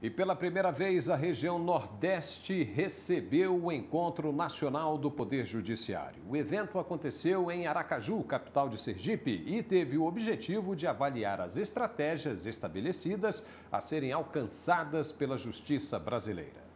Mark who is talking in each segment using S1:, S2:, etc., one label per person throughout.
S1: E pela primeira vez, a região Nordeste recebeu o Encontro Nacional do Poder Judiciário. O evento aconteceu em Aracaju, capital de Sergipe, e teve o objetivo de avaliar as estratégias estabelecidas a serem alcançadas pela Justiça brasileira.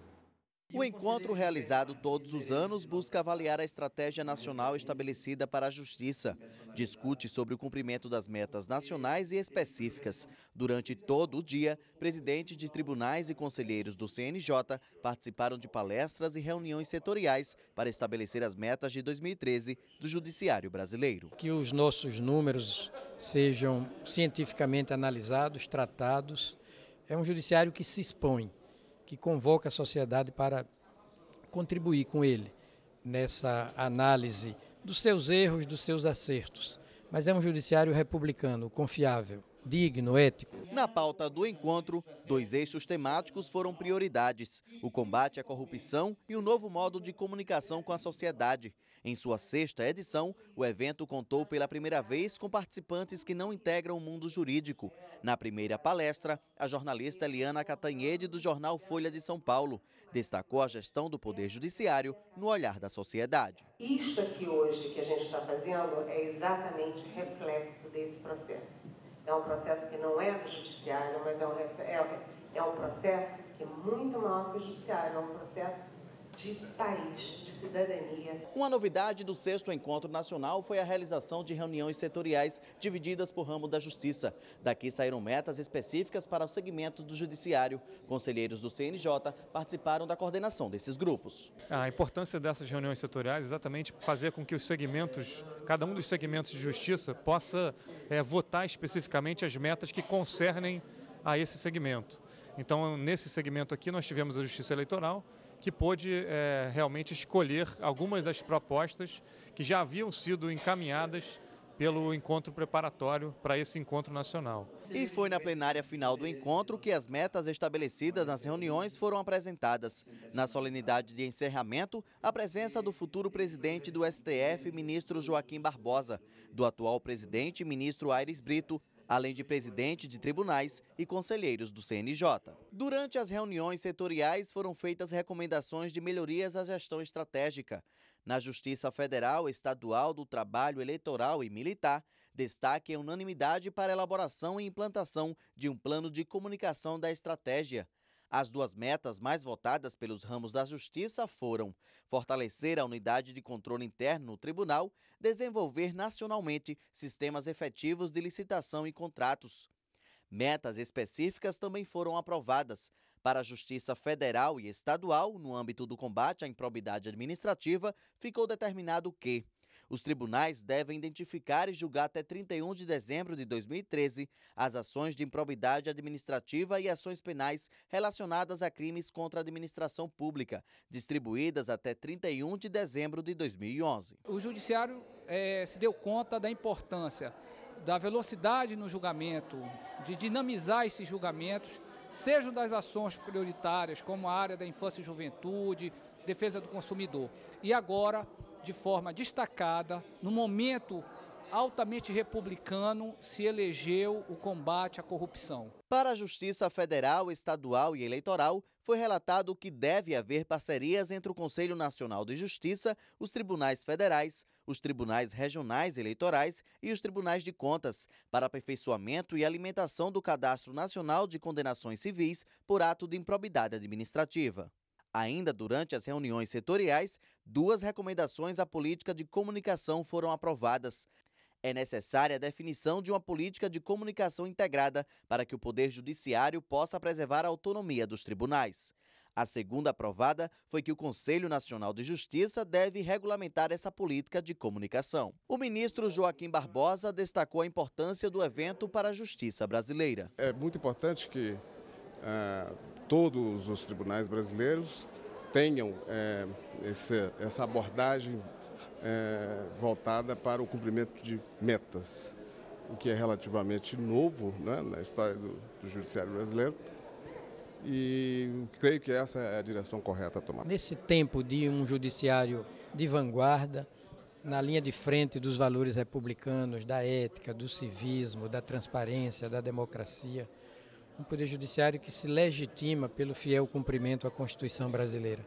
S2: O encontro realizado todos os anos busca avaliar a estratégia nacional estabelecida para a justiça. Discute sobre o cumprimento das metas nacionais e específicas. Durante todo o dia, presidentes de tribunais e conselheiros do CNJ participaram de palestras e reuniões setoriais para estabelecer as metas de 2013 do Judiciário Brasileiro.
S1: Que os nossos números sejam cientificamente analisados, tratados. É um judiciário que se expõe que convoca a sociedade para contribuir com ele nessa análise dos seus erros, dos seus acertos. Mas é um judiciário republicano, confiável, digno, ético.
S2: Na pauta do encontro, dois eixos temáticos foram prioridades: o combate à corrupção e o novo modo de comunicação com a sociedade. Em sua sexta edição, o evento contou pela primeira vez com participantes que não integram o mundo jurídico. Na primeira palestra, a jornalista Eliana Catanhede, do jornal Folha de São Paulo, destacou a gestão do Poder Judiciário no olhar da sociedade.
S1: Isto aqui hoje que a gente está fazendo é exatamente reflexo desse processo é um processo que não é do judiciário, mas é um, é, é um processo que é muito maior que o judiciário, é um processo de país, de cidadania.
S2: Uma novidade do sexto encontro nacional foi a realização de reuniões setoriais divididas por ramo da justiça. Daqui saíram metas específicas para o segmento do judiciário. Conselheiros do CNJ participaram da coordenação desses grupos.
S1: A importância dessas reuniões setoriais é exatamente fazer com que os segmentos, cada um dos segmentos de justiça, possa é, votar especificamente as metas que concernem a esse segmento. Então, nesse segmento aqui, nós tivemos a justiça eleitoral, que pôde é, realmente escolher algumas das propostas que já haviam sido encaminhadas pelo encontro preparatório para esse encontro nacional.
S2: E foi na plenária final do encontro que as metas estabelecidas nas reuniões foram apresentadas. Na solenidade de encerramento, a presença do futuro presidente do STF, ministro Joaquim Barbosa, do atual presidente, ministro Aires Brito, além de presidente de tribunais e conselheiros do CNJ. Durante as reuniões setoriais foram feitas recomendações de melhorias à gestão estratégica. Na Justiça Federal, Estadual, do Trabalho Eleitoral e Militar, destaque a unanimidade para a elaboração e implantação de um plano de comunicação da estratégia. As duas metas mais votadas pelos ramos da Justiça foram fortalecer a unidade de controle interno no Tribunal, desenvolver nacionalmente sistemas efetivos de licitação e contratos. Metas específicas também foram aprovadas para a Justiça Federal e Estadual no âmbito do combate à improbidade administrativa. Ficou determinado que os tribunais devem identificar e julgar até 31 de dezembro de 2013 as ações de improbidade administrativa e ações penais relacionadas a crimes contra a administração pública, distribuídas até 31 de dezembro
S1: de 2011. O Judiciário é, se deu conta da importância da velocidade no julgamento, de dinamizar esses julgamentos, sejam das ações prioritárias, como a área da infância e juventude, defesa do consumidor. E agora, de forma destacada, no momento altamente republicano, se elegeu o combate à corrupção.
S2: Para a Justiça Federal, Estadual e Eleitoral, foi relatado que deve haver parcerias entre o Conselho Nacional de Justiça, os tribunais federais, os tribunais regionais eleitorais e os tribunais de contas, para aperfeiçoamento e alimentação do Cadastro Nacional de Condenações Civis por ato de improbidade administrativa. Ainda durante as reuniões setoriais, duas recomendações à política de comunicação foram aprovadas. É necessária a definição de uma política de comunicação integrada para que o Poder Judiciário possa preservar a autonomia dos tribunais. A segunda aprovada foi que o Conselho Nacional de Justiça deve regulamentar essa política de comunicação. O ministro Joaquim Barbosa destacou a importância do evento para a justiça brasileira. É muito importante que. Uh todos os tribunais brasileiros tenham é, esse, essa abordagem é, voltada para o cumprimento de metas, o que é relativamente novo né, na história do, do judiciário brasileiro. E creio que essa é a direção correta a tomar.
S1: Nesse tempo de um judiciário de vanguarda, na linha de frente dos valores republicanos, da ética, do civismo, da transparência, da democracia, um poder judiciário que se legitima pelo fiel cumprimento à Constituição brasileira.